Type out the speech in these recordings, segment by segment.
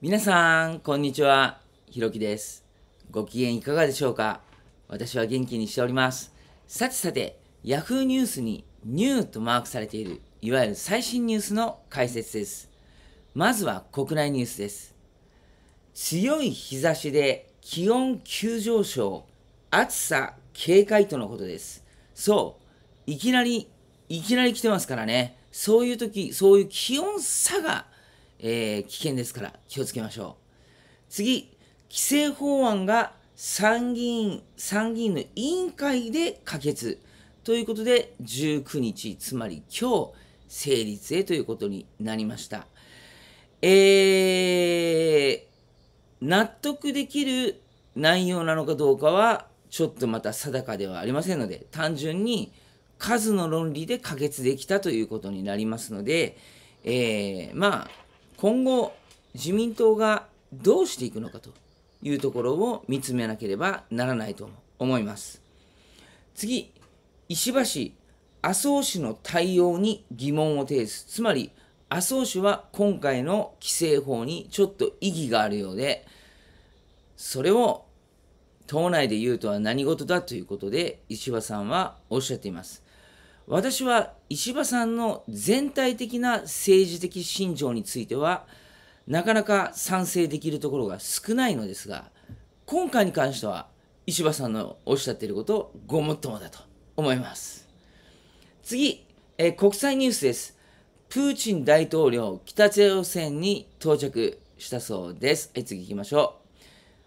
皆さん、こんにちは。ひろきです。ご機嫌いかがでしょうか私は元気にしております。さてさて、Yahoo ニュースにニューとマークされている、いわゆる最新ニュースの解説です。まずは国内ニュースです。強い日差しで気温急上昇、暑さ警戒とのことです。そう、いきなり、いきなり来てますからね。そういう時、そういう気温差がえー、危険ですから気をつけましょう。次、規制法案が参議院、参議院の委員会で可決。ということで、19日、つまり今日、成立へということになりました。えー、納得できる内容なのかどうかは、ちょっとまた定かではありませんので、単純に数の論理で可決できたということになりますので、えー、まあ、今後自民党がどうしていくのかというところを見つめなければならないと思います。次、石破氏、麻生氏の対応に疑問を呈す。つまり、麻生氏は今回の規制法にちょっと意義があるようで、それを党内で言うとは何事だということで石破さんはおっしゃっています。私は石破さんの全体的な政治的信条についてはなかなか賛成できるところが少ないのですが今回に関しては石破さんのおっしゃっていることごもっともだと思います次、え国際ニュースですプーチン大統領北朝鮮に到着したそうですえ次行きましょ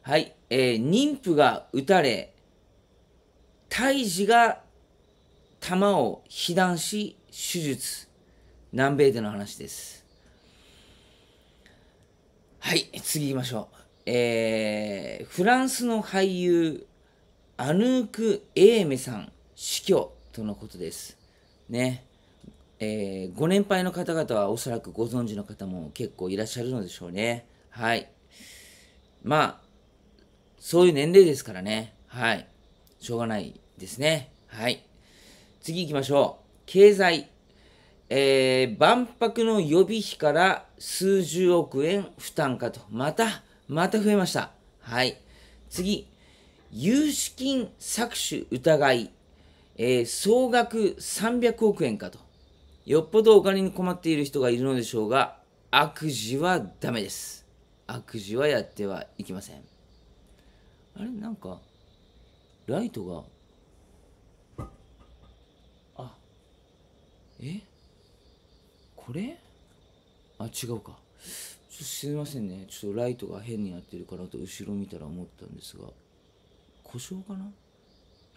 うはい、えー、妊婦が撃たれ胎児が弾を被弾し手術南米での話ですはい次行きましょうえー、フランスの俳優アヌーク・エーメさん死去とのことですねえー、ご年配の方々はおそらくご存知の方も結構いらっしゃるのでしょうねはいまあそういう年齢ですからねはいしょうがないですねはい次行きましょう。経済。えー、万博の予備費から数十億円負担かと。また、また増えました。はい。次。融資金搾取疑い。えー、総額300億円かと。よっぽどお金に困っている人がいるのでしょうが、悪事はダメです。悪事はやってはいけません。あれなんか、ライトがえこれあ違うかすいませんねちょっとライトが変になってるかなと後ろ見たら思ったんですが故障かな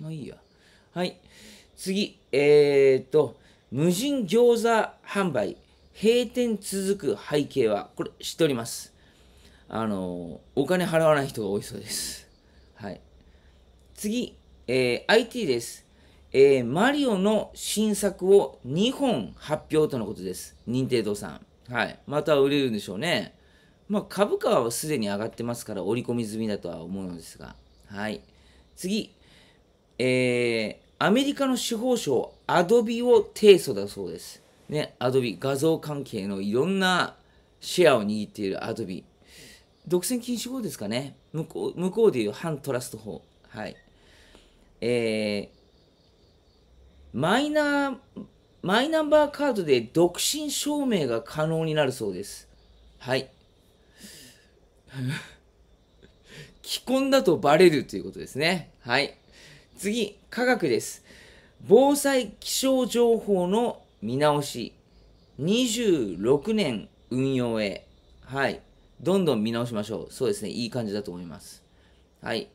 まあいいやはい次えー、っと無人餃子販売閉店続く背景はこれ知っておりますあのお金払わない人が多いそうですはい次、えー、IT ですえー、マリオの新作を2本発表とのことです。任天堂さん。はい。また売れるんでしょうね。まあ、株価はすでに上がってますから、織り込み済みだとは思うのですが。はい。次。えー、アメリカの司法省、アドビを提訴だそうです。ね、アドビ、画像関係のいろんなシェアを握っているアドビ。独占禁止法ですかね。向こう向こうでいう反トラスト法。はい。えー、マイナー、マイナンバーカードで独身証明が可能になるそうです。はい。既婚だとバレるということですね。はい。次、科学です。防災気象情報の見直し。26年運用へ。はい。どんどん見直しましょう。そうですね。いい感じだと思います。はい。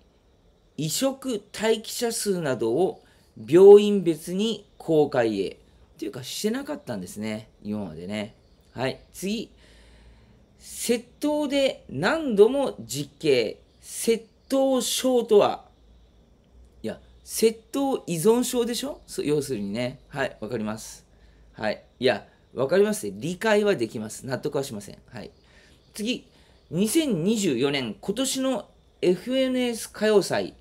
移植待機者数などを病院別に公開へ。というか、してなかったんですね。今までね。はい。次。窃盗で何度も実刑。窃盗症とはいや、窃盗依存症でしょ要するにね。はい、わかります。はい。いや、わかります、理解はできます。納得はしません。はい。次。2024年、今年の FNS 歌謡祭、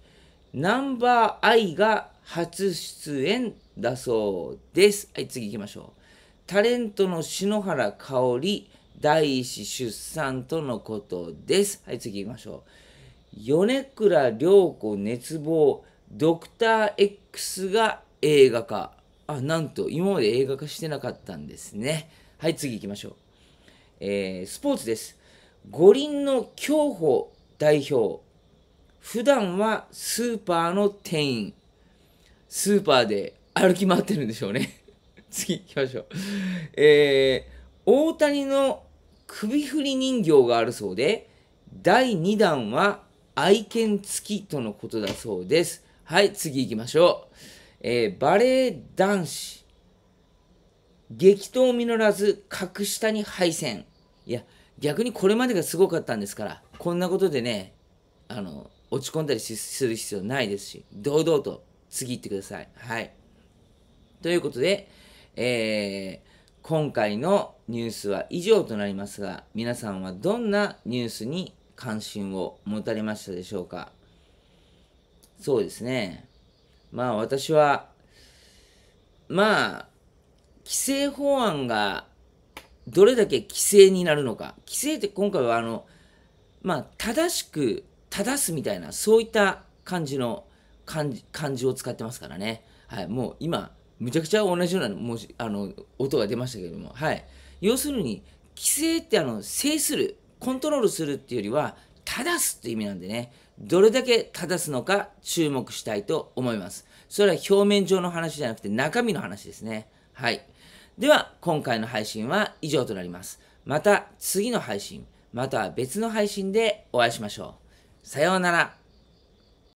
ナンバーアイが初出演だそうです。はい、次行きましょう。タレントの篠原かおり、第一子出産とのことです。はい、次行きましょう。米倉涼子熱望、ドクター X が映画化。あ、なんと、今まで映画化してなかったんですね。はい、次行きましょう。えー、スポーツです。五輪の競歩代表。普段はスーパーの店員。スーパーで歩き回ってるんでしょうね 次行きましょう。えー、大谷の首振り人形があるそうで、第2弾は愛犬付きとのことだそうです。はい、次行きましょう。えー、バレエ男子。激闘実らず、格下に敗戦。いや、逆にこれまでがすごかったんですから、こんなことでね、あの、落ち込んだりする必要ないですし、堂々と次行ってください。はい。ということで、えー、今回のニュースは以上となりますが、皆さんはどんなニュースに関心を持たれましたでしょうかそうですね。まあ私は、まあ、規制法案がどれだけ規制になるのか。規制って今回はあの、まあ正しく正すみたいな、そういった感じの漢字漢字を使ってますからね。はい、もう今、むちゃくちゃ同じような文字あの音が出ましたけれども、はい、要するに、規制ってあの制する、コントロールするっていうよりは、正すって意味なんでね、どれだけ正すのか注目したいと思います。それは表面上の話じゃなくて中身の話ですね。はい。では、今回の配信は以上となります。また次の配信、または別の配信でお会いしましょう。さようなら。